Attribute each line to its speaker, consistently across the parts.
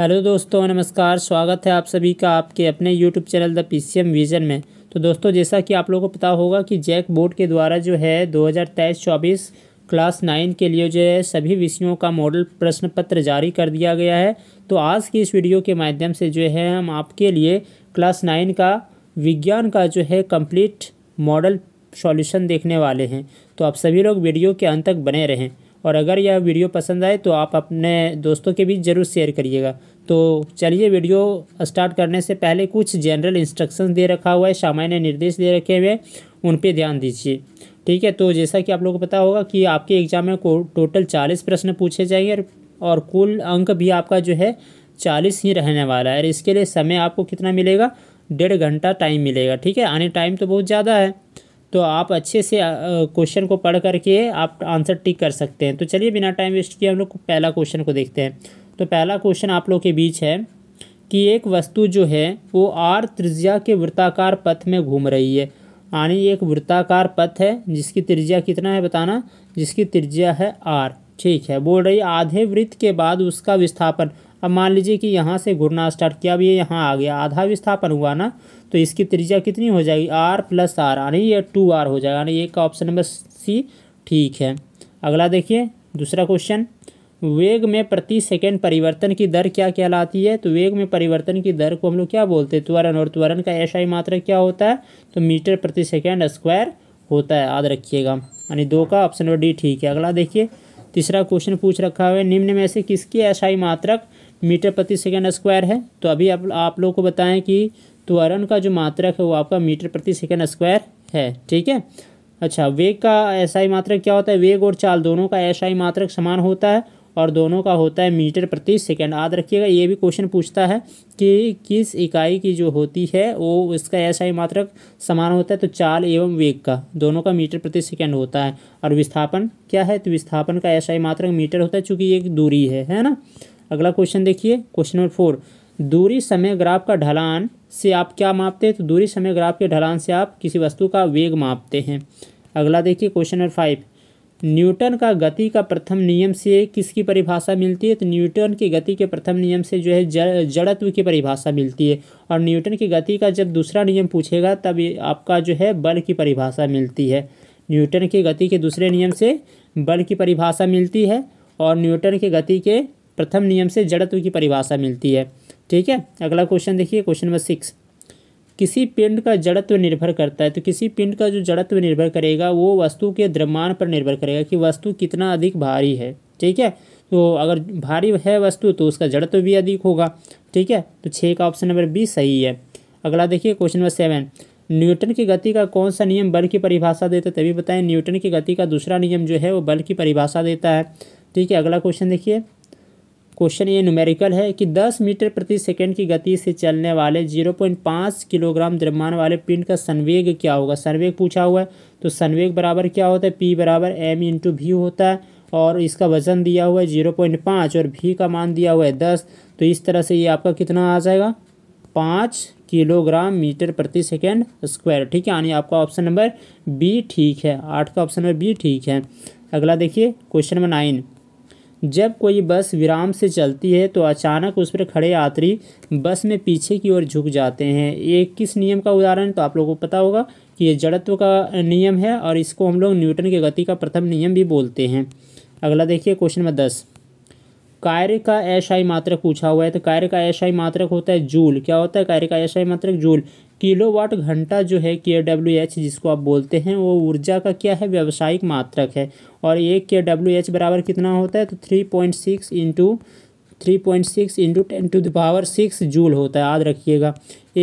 Speaker 1: hello दोस्तों नमस्कार स्वागत है आप सभी का आपके अपने YouTube channel the P C M vision में तो दोस्तों जैसा कि आप लोगों को पता होगा कि जैक बोर्ड के द्वारा जो है दो हज़ार तेईस चौबीस क्लास नाइन के लिए जो है सभी विषयों का मॉडल प्रश्न पत्र जारी कर दिया गया है तो आज की इस वीडियो के माध्यम से जो है हम आपके लिए क्लास नाइन का विज्ञान का जो है कंप्लीट मॉडल सॉल्यूशन देखने वाले हैं तो आप सभी लोग वीडियो के अंत तक बने रहें और अगर यह वीडियो पसंद आए तो आप अपने दोस्तों के बीच ज़रूर शेयर करिएगा तो चलिए वीडियो स्टार्ट करने से पहले कुछ जनरल इंस्ट्रक्शन दे रखा हुआ है सामान्य निर्देश दे रखे हुए उन पर ध्यान दीजिए ठीक है तो जैसा कि आप लोगों को पता होगा कि आपके एग्ज़ाम में टोटल चालीस प्रश्न पूछे जाएंगे और कुल अंक भी आपका जो है चालीस ही रहने वाला है और इसके लिए समय आपको कितना मिलेगा डेढ़ घंटा टाइम मिलेगा ठीक है आने टाइम तो बहुत ज़्यादा है तो आप अच्छे से क्वेश्चन को पढ़ करके आप आंसर टिक कर सकते हैं तो चलिए बिना टाइम वेस्ट किए हम लोग पहला क्वेश्चन को देखते हैं तो पहला क्वेश्चन आप लोग के बीच है कि एक वस्तु जो है वो आर त्रिज्या के वृत्ताकार पथ में घूम रही है यानी एक वृत्ताकार पथ है जिसकी त्रिज्या कितना है बताना जिसकी त्रिज्या है आर ठीक है बोल रही आधे वृत्त के बाद उसका विस्थापन अब मान लीजिए कि यहाँ से घूरना स्टार्ट किया अब यहाँ आ गया आधा विस्थापन हुआ ना तो इसकी त्रिज्या कितनी हो जाएगी आर प्लस आर यानी ये टू आर हो जाएगा यानी एक का ऑप्शन नंबर सी ठीक है अगला देखिए दूसरा क्वेश्चन वेग में प्रति सेकेंड परिवर्तन की दर क्या कहलाती है तो वेग में परिवर्तन की दर को हम लोग क्या बोलते हैं त्वरण और त्वरण का एसआई मात्रक क्या होता है तो मीटर प्रति सेकेंड स्क्वायर होता है याद रखिएगा यानी दो का ऑप्शन नंबर डी ठीक है अगला देखिए तीसरा क्वेश्चन पूछ रखा है निम्न में से किसकी एसआई मात्रक मीटर प्रति सेकेंड स्क्वायर है तो अभी आप आप लोगों को बताएं कि त्वरण का जो मात्रक है वो आपका मीटर प्रति सेकेंड स्क्वायर है ठीक है अच्छा वेग का एसआई मात्रक क्या होता है वेग और चाल दोनों का एसआई मात्रक समान होता है और दोनों का होता है मीटर प्रति सेकेंड याद रखिएगा ये भी क्वेश्चन पूछता है कि किस इकाई की जो होती है वो इसका एसआई मात्रक समान होता है तो चाल एवं वेग का दोनों का मीटर प्रति सेकेंड होता है और विस्थापन क्या है तो विस्थापन का एसआई मात्रक मीटर होता है चूँकि ये दूरी है है ना अगला क्वेश्चन देखिए क्वेश्चन नंबर फोर दूरी समय ग्राफ का ढलान से आप क्या मापते हैं तो दूरी समय ग्राफ के ढलान से आप किसी वस्तु का वेग मापते हैं अगला देखिए क्वेश्चन नंबर फाइव न्यूटन का गति का प्रथम नियम से किसकी परिभाषा मिलती है तो न्यूटन की गति के प्रथम नियम से जो है जड़त्व की परिभाषा मिलती है और न्यूटन की गति का जब दूसरा नियम पूछेगा तब आपका जो है बल की परिभाषा मिलती है न्यूटन की गति के दूसरे नियम से बल की परिभाषा मिलती है और न्यूटन की गति के प्रथम नियम से जड़त्व की परिभाषा मिलती है ठीक है अगला क्वेश्चन देखिए क्वेश्चन नंबर सिक्स किसी पिंड का जड़त्व निर्भर करता है तो किसी पिंड का जो जड़त्व निर्भर करेगा वो वस्तु के द्रव्यमान पर निर्भर करेगा कि वस्तु कितना अधिक भारी है ठीक है तो अगर भारी है वस्तु तो उसका जड़त्व भी अधिक होगा ठीक है तो छः का ऑप्शन नंबर बी सही है अगला देखिए क्वेश्चन नंबर सेवन न्यूटन की गति का कौन सा नियम बल की परिभाषा देता है तभी बताएं न्यूटन की गति का दूसरा नियम जो है वो बल की परिभाषा देता है ठीक है अगला क्वेश्चन देखिए क्वेश्चन ये न्यूमेरिकल है कि 10 मीटर प्रति सेकंड की गति से चलने वाले 0.5 किलोग्राम द्रव्यमान वाले पिंड का संवेग क्या होगा संवेग पूछा हुआ है तो संवेग बराबर क्या होता है पी बराबर एम इंटू भी होता है और इसका वजन दिया हुआ है जीरो पॉइंट पाँच और भी का मान दिया हुआ है दस तो इस तरह से ये आपका कितना आ जाएगा पाँच किलोग्राम मीटर प्रति सेकेंड स्क्वायर ठीक है यानी आपका ऑप्शन नंबर बी ठीक है आठ का ऑप्शन नंबर बी ठीक है अगला देखिए क्वेश्चन नंबर नाइन जब कोई बस विराम से चलती है तो अचानक उस पर खड़े यात्री बस में पीछे की ओर झुक जाते हैं ये किस नियम का उदाहरण तो आप लोगों को पता होगा कि ये जड़त्व का नियम है और इसको हम लोग न्यूटन के गति का प्रथम नियम भी बोलते हैं अगला देखिए क्वेश्चन नंबर दस कार्य का ऐशाई मात्रक पूछा हुआ है तो कार्य का ऐशाई मात्रक होता है जूल क्या होता है कार्य का ऐशाई मात्रक जूल किलोवाट घंटा जो है के डब्ल्यू एच जिसको आप बोलते हैं वो ऊर्जा का क्या है व्यावसायिक मात्रक है और एक के डब्ल्यू एच बराबर कितना होता है तो three point six into three point six into ten to the power six joule होता है याद रखिएगा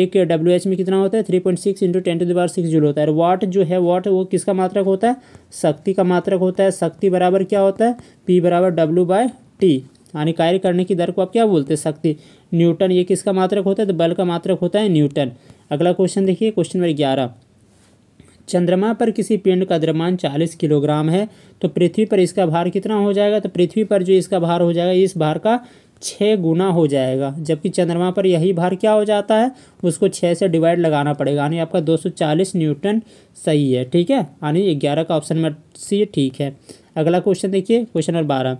Speaker 1: एक डब्ल्यू एच में कितना होता है three point six into ten to the power six joule होता है और वाट जो है वाट वो किसका मात्रक होता है शक्ति का मात्रक होता है शक्ति बराबर क्या होता है पी बराबर डब्ल्यू बाय टी यानी कार्य करने की दर को आप क्या बोलते हैं शक्ति न्यूटन ये किसका मात्रक होता है तो बल का मात्रक होता है न्यूटन अगला क्वेश्चन देखिए क्वेश्चन नंबर ग्यारह चंद्रमा पर किसी पिंड का द्रव्यमान 40 किलोग्राम है तो पृथ्वी पर इसका भार कितना हो जाएगा तो पृथ्वी पर जो इसका भार हो जाएगा इस भार का छः गुना हो जाएगा जबकि चंद्रमा पर यही भार क्या हो जाता है उसको छः से डिवाइड लगाना पड़ेगा यानी आपका 240 न्यूटन सही है ठीक है यानी ग्यारह का ऑप्शन नंबर सी ठीक है अगला क्वेश्चन देखिए क्वेश्चन नंबर बारह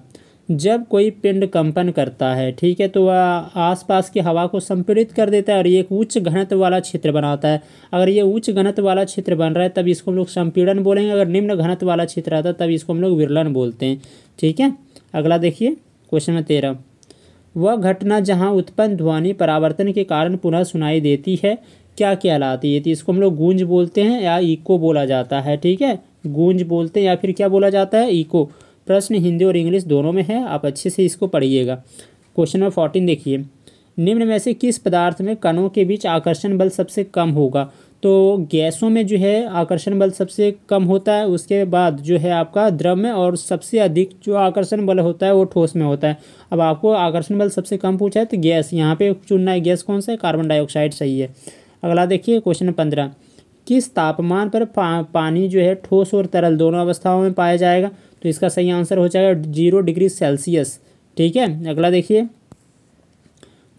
Speaker 1: जब कोई पिंड कंपन करता है ठीक है तो वह आसपास की हवा को संपीड़ित कर देता है और ये एक उच्च घनत्व वाला क्षेत्र बनाता है अगर ये उच्च घनत्व वाला क्षेत्र बन रहा है तब इसको हम लोग संपीड़न बोलेंगे अगर निम्न घनत्व वाला क्षेत्र आता है तब इसको हम लोग विरलन बोलते हैं ठीक है अगला देखिए क्वेश्चन नंबर तेरह वह घटना जहाँ उत्पन्न ध्वनि परावर्तन के कारण पुनः सुनाई देती है क्या कहलाती है इसको हम लोग गूंज बोलते हैं या इको बोला जाता है ठीक है गूंज बोलते हैं या फिर क्या बोला जाता है इको प्रश्न हिंदी और इंग्लिश दोनों में है आप अच्छे से इसको पढ़िएगा क्वेश्चन नंबर फोर्टीन देखिए निम्न में से किस पदार्थ में कणों के बीच आकर्षण बल सबसे कम होगा तो गैसों में जो है आकर्षण बल सबसे कम होता है उसके बाद जो है आपका द्रव में और सबसे अधिक जो आकर्षण बल होता है वो ठोस में होता है अब आपको आकर्षण बल सबसे कम पूछा है तो गैस यहाँ पे चुनना है गैस कौन सा है कार्बन डाइऑक्साइड सही है अगला देखिए क्वेश्चन पंद्रह किस तापमान पर पा, पानी जो है ठोस और तरल दोनों अवस्थाओं में पाया जाएगा तो इसका सही आंसर हो जाएगा जीरो डिग्री सेल्सियस ठीक है अगला देखिए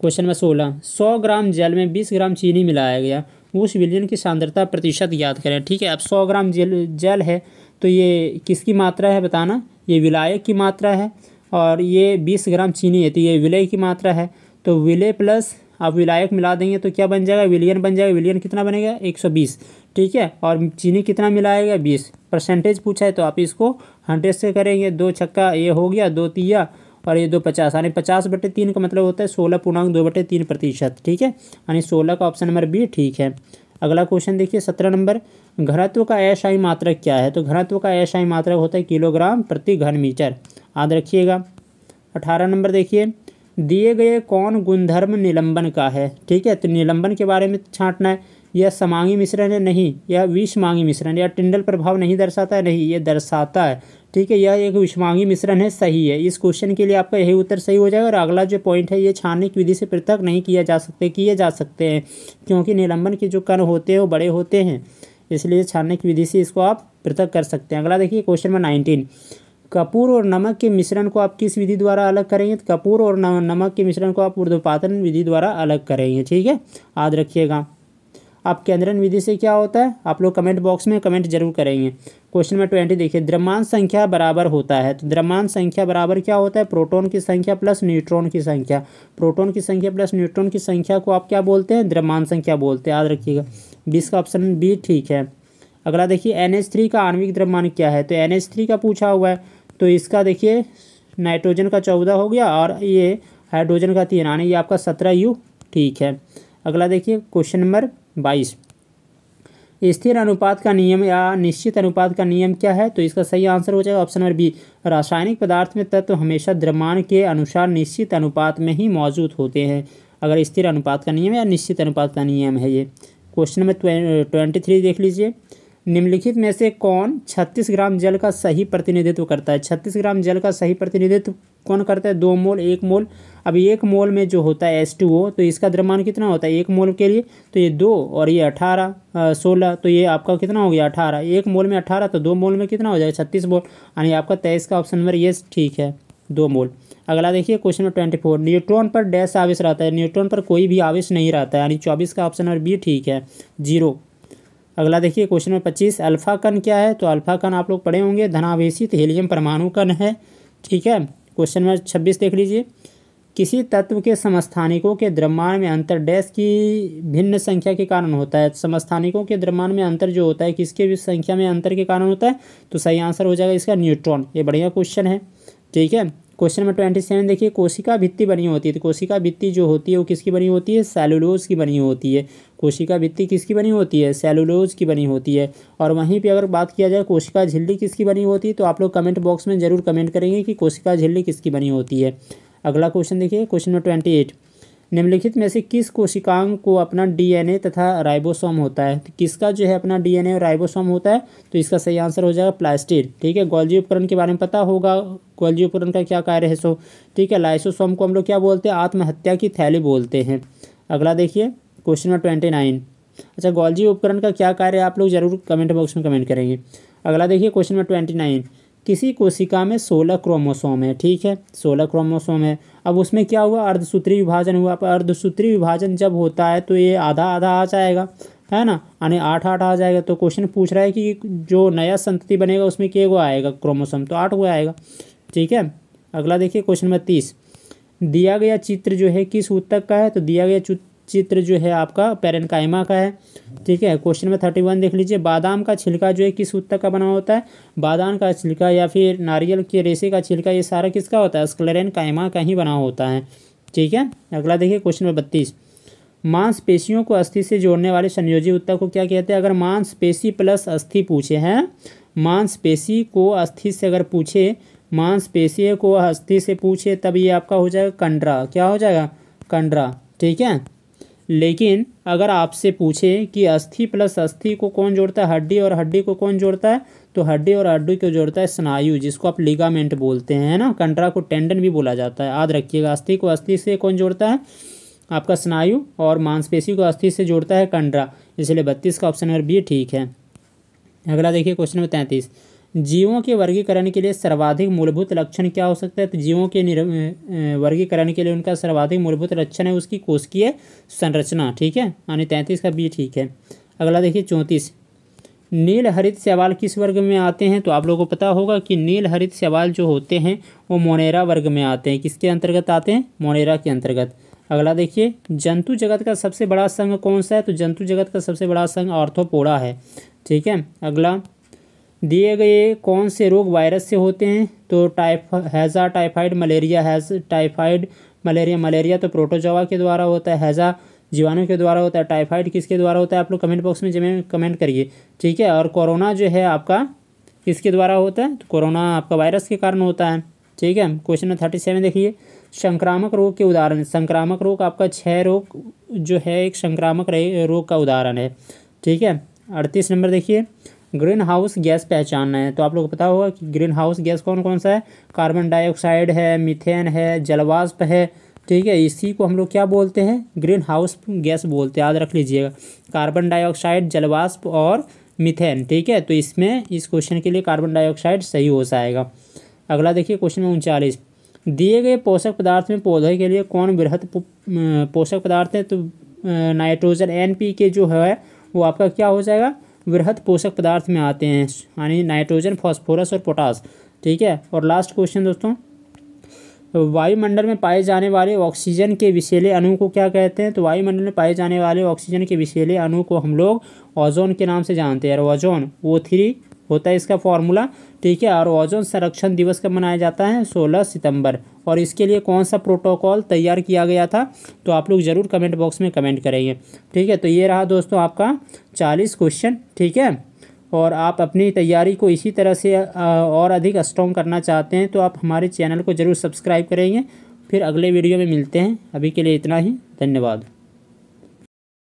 Speaker 1: क्वेश्चन नंबर सोलह सौ ग्राम जल में बीस ग्राम चीनी मिलाया गया उस विलियन की सांद्रता प्रतिशत याद करें ठीक है अब सौ ग्राम जल जल है तो ये किसकी मात्रा है बताना ये विलायक की मात्रा है और ये बीस ग्राम चीनी है तो ये विलय की मात्रा है तो विलय प्लस आप विलायक मिला देंगे तो क्या बन जाएगा विलियन बन जाएगा विलियन कितना बनेगा एक सौ बीस ठीक है और चीनी कितना मिलाएगा बीस परसेंटेज पूछा है तो आप इसको हंड्रेड हाँ, से करेंगे दो छक्का ये हो गया दो तिया और ये दो पचास यानी पचास बटे तीन का मतलब होता है सोलह पूर्णांक दो बटे तीन प्रतिशत ठीक है यानी सोलह का ऑप्शन नंबर बी ठीक है अगला क्वेश्चन देखिए सत्रह नंबर घनत्व का अयशाई मात्रक क्या है तो घनत्व का अयशाई मात्रक होता है किलोग्राम प्रति घन मीटर याद रखिएगा अठारह नंबर देखिए दिए गए कौन गुणधर्म निलंबन का है ठीक है तो निलंबन के बारे में छांटना है यह समांगी मिश्रण है नहीं यह विषमांगी मिश्रण या टिंडल प्रभाव नहीं दर्शाता है नहीं यह दर्शाता है ठीक है यह एक विषमांगी मिश्रण है सही है इस क्वेश्चन के लिए आपका यही उत्तर सही हो जाएगा और अगला जो पॉइंट है ये छानने की विधि से पृथक नहीं किया जा सकते किए जा सकते हैं क्योंकि निलंबन के जो कण होते हैं वो बड़े होते हैं इसलिए छानने की विधि से इसको आप पृथक कर सकते हैं अगला देखिए क्वेश्चन नंबर नाइनटीन कपूर और नमक के मिश्रण को आप किस विधि द्वारा अलग करेंगे तो कपूर और नमक के मिश्रण को आप ऊर्ध्वपातन विधि द्वारा अलग करेंगे ठीक है याद रखिएगा आप केंद्रन विधि से क्या होता है आप लोग कमेंट बॉक्स में कमेंट जरूर करेंगे क्वेश्चन नंबर ट्वेंटी देखिए द्रव्यमान संख्या बराबर होता है तो द्रव्यमान संख्या बराबर क्या होता है प्रोटॉन की संख्या प्लस न्यूट्रॉन की संख्या प्रोटॉन की संख्या प्लस न्यूट्रॉन की संख्या को आप क्या बोलते हैं द्रव्यमान संख्या बोलते हैं याद रखिएगा बीस का ऑप्शन बी ठीक है अगला देखिए एन थ्री का आणविक द्रव्यमान क्या है तो एन थ्री का पूछा हुआ है तो इसका देखिए नाइट्रोजन का चौदह हो गया और ये हाइड्रोजन का तीन आने ये आपका सत्रह यू ठीक है अगला देखिए क्वेश्चन नंबर बाईस स्थिर अनुपात का नियम या निश्चित अनुपात का नियम क्या है तो इसका सही आंसर हो जाएगा ऑप्शन नंबर बी रासायनिक पदार्थ में तत्व हमेशा द्रव्यमान के अनुसार निश्चित अनुपात में ही मौजूद होते हैं अगर स्थिर अनुपात का नियम या निश्चित अनुपात का नियम है ये क्वेश्चन नंबर ट्वेंटी थ्री देख लीजिए निम्नलिखित में से कौन 36 ग्राम जल का सही प्रतिनिधित्व करता है 36 ग्राम जल का सही प्रतिनिधित्व कौन करता है दो मोल एक मोल अब एक मोल में जो होता है एस टू ओ तो इसका द्रव्यमान कितना होता है एक मोल के लिए तो ये दो और ये अठारह सोलह तो ये आपका कितना हो गया अठारह एक मोल में अठारह तो दो मोल में कितना हो जाएगा छत्तीस मोल यानी आपका तेईस का ऑप्शन नंबर ये ठीक है दो मोल अगला देखिए question number twenty four neutron पर डैश आवेश रहता है न्यूट्रॉन पर कोई भी आवेश नहीं रहता है यानी चौबीस का ऑप्शन नंबर बी ठीक है जीरो अगला देखिए क्वेश्चन नंबर पच्चीस अल्फा क्या है तो अल्फा आप लोग पढ़े होंगे धनावेशित हीलियम परमाणु कण है ठीक है क्वेश्चन नंबर छब्बीस देख लीजिए किसी तत्व के समस्थानिकों के द्रव्यमान में अंतर डैश की भिन्न संख्या के कारण होता है समस्थानिकों के द्रव्यमान में अंतर जो होता है किसके भी संख्या में अंतर के कारण होता है तो सही आंसर हो जाएगा इसका न्यूट्रॉन ये बढ़िया क्वेश्चन है ठीक है क्वेश्चन नंबर ट्वेंटी सेवन देखिए कोशिका भित्ति बनी होती है तो कोशिका भित्ति जो होती है वो किसकी बनी होती है सेलुलोज की बनी होती है कोशिका भित्ति किसकी बनी होती है सेलुलोज की बनी होती है और वहीं पे अगर बात किया जाए कोशिका झिल्ली किसकी बनी होती है तो आप लोग कमेंट बॉक्स में जरूर कमेंट करेंगे कि कोशिका झिल्ली किसकी बनी होती है अगला क्वेश्चन देखिए क्वेश्चन नंबर ट्वेंटी एट निम्नलिखित में से किस कोशिकांग को अपना डीएनए तथा राइबोसोम होता है तो किसका जो है अपना डीएनए और राइबोसोम होता है तो इसका सही आंसर हो जाएगा प्लास्टिड ठीक है गोल्जी उपकरण के बारे में पता होगा गोल्जी उपकरण का क्या कार्य है सो ठीक है लाइसोसोम को हम लोग क्या बोलते हैं आत्महत्या की थैली बोलते हैं अगला देखिए क्वेश्चन नंबर ट्वेंटी नाइन अच्छा गोल्जी उपकरण का क्या कार्य आप लोग जरूर कमेंट बॉक्स में कमेंट करेंगे अगला देखिए क्वेश्चन नंबर ट्वेंटी नाइन किसी कोशिका में सोलह क्रोमोसोम है ठीक है सोलह क्रोमोसोम है अब उसमें क्या हुआ अर्धसूत्री विभाजन हुआ पर अर्धसूत्री विभाजन जब होता है तो ये आधा आधा आ जाएगा है ना यानी आठ आठ आ जाएगा तो क्वेश्चन पूछ रहा है कि जो नया संतति बनेगा उसमें के गो आएगा क्रोमोसम तो आठ गो आएगा ठीक है अगला देखिए क्वेश्चन नंबर तीस दिया गया चित्र जो है किस ऊतक का है तो दिया गया चित्र जो है आपका पेरेनकाइमा का है ठीक है क्वेश्चन नंबर थर्टी वन देख लीजिए बादाम का छिलका जो है किस उत्तक का बना होता है बादाम का छिलका या फिर नारियल के रेसे का छिलका ये सारा किसका होता है स्क्लेरन कायमा का ही बना होता है ठीक है अगला देखिए क्वेश्चन नंबर बत्तीस मांसपेशियों को अस्थि से जोड़ने वाले संयोजी उत्तक को क्या कहते हैं अगर मांसपेशी प्लस अस्थि पूछे हैं मांसपेशी को अस्थि से अगर पूछे मांसपेशी को अस्थि से पूछे तब ये आपका हो जाएगा कंड्रा क्या हो जाएगा कंड्रा ठीक है लेकिन अगर आपसे पूछें कि अस्थि प्लस अस्थि को कौन जोड़ता है हड्डी और हड्डी को कौन जोड़ता है तो हड्डी और हड्डी को जोड़ता है स्नायु जिसको आप लिगामेंट बोलते हैं ना कंट्रा को टेंडन भी बोला जाता है याद रखिएगा अस्थि को अस्थि से कौन जोड़ता है आपका स्नायु और मांसपेशी को अस्थि से जोड़ता है कंड्रा इसलिए बत्तीस का ऑप्शन नंबर बी ठीक है अगला देखिए क्वेश्चन नंबर तैंतीस जीवों के वर्गीकरण के लिए सर्वाधिक मूलभूत लक्षण क्या हो सकता है तो जीवों के वर्गीकरण के लिए उनका सर्वाधिक मूलभूत लक्षण है उसकी कोशिकीय संरचना ठीक है यानी तैंतीस का बी ठीक है अगला देखिए चौंतीस नील हरित सवाल किस वर्ग में आते हैं तो आप लोगों को पता होगा कि नील हरित सवाल जो होते हैं वो मोनेरा वर्ग में आते हैं किसके अंतर्गत आते हैं मोनेरा के अंतर्गत अगला देखिए जंतु जगत का सबसे बड़ा संघ कौन सा है तो जंतु जगत का सबसे बड़ा संघ ऑर्थोपोड़ा है ठीक है अगला दिए गए कौन से रोग वायरस से होते हैं तो टाइफ हैज़ा टाइफाइड मलेरिया हैज टाइफाइड मलेरिया मलेरिया तो प्रोटोजोवा के द्वारा होता है हैज़ा जीवाणु के द्वारा होता है टाइफाइड किसके द्वारा होता है आप लोग कमेंट बॉक्स में जमें कमेंट करिए ठीक है और कोरोना जो है आपका किसके द्वारा होता है तो कोरोना आपका वायरस के कारण होता है ठीक है क्वेश्चन नंबर थर्टी सेवन देखिए संक्रामक रोग के उदाहरण संक्रामक रोग आपका छः रोग जो है एक संक्रामक रोग का उदाहरण है ठीक है अड़तीस नंबर देखिए ग्रीन हाउस गैस पहचानना है तो आप लोग को पता होगा कि ग्रीन हाउस गैस कौन कौन सा है कार्बन डाइऑक्साइड है मिथेन है जलवाष्प है ठीक है इसी को हम लोग क्या बोलते हैं ग्रीन हाउस गैस बोलते हैं याद रख लीजिएगा कार्बन डाइऑक्साइड जलवाष्प और मिथेन ठीक है तो इसमें इस क्वेश्चन के लिए कार्बन डाइऑक्साइड सही हो जाएगा अगला देखिए क्वेश्चन में उनचालीस दिए गए पोषक पदार्थ में पौधे के लिए कौन बृहद पोषक पदार्थ है तो नाइट्रोजन एन पी के जो है वो आपका क्या हो जाएगा वृहद पोषक पदार्थ में आते हैं यानी नाइट्रोजन फॉस्फोरस और पोटास ठीक है और लास्ट क्वेश्चन दोस्तों वायुमंडल में पाए जाने वाले ऑक्सीजन के विषेले अणु को क्या कहते हैं तो वायुमंडल में पाए जाने वाले ऑक्सीजन के विशेले अणु को हम लोग ओजोन के नाम से जानते हैं और ओजोन ओ थ्री होता है इसका फॉर्मूला ठीक है और ओजोन संरक्षण दिवस कब मनाया जाता है 16 सितंबर और इसके लिए कौन सा प्रोटोकॉल तैयार किया गया था तो आप लोग ज़रूर कमेंट बॉक्स में कमेंट करेंगे ठीक है तो ये रहा दोस्तों आपका चालीस क्वेश्चन ठीक है और आप अपनी तैयारी को इसी तरह से और अधिक स्ट्रॉन्ग करना चाहते हैं तो आप हमारे चैनल को ज़रूर सब्सक्राइब करेंगे फिर अगले वीडियो में मिलते हैं अभी के लिए इतना ही धन्यवाद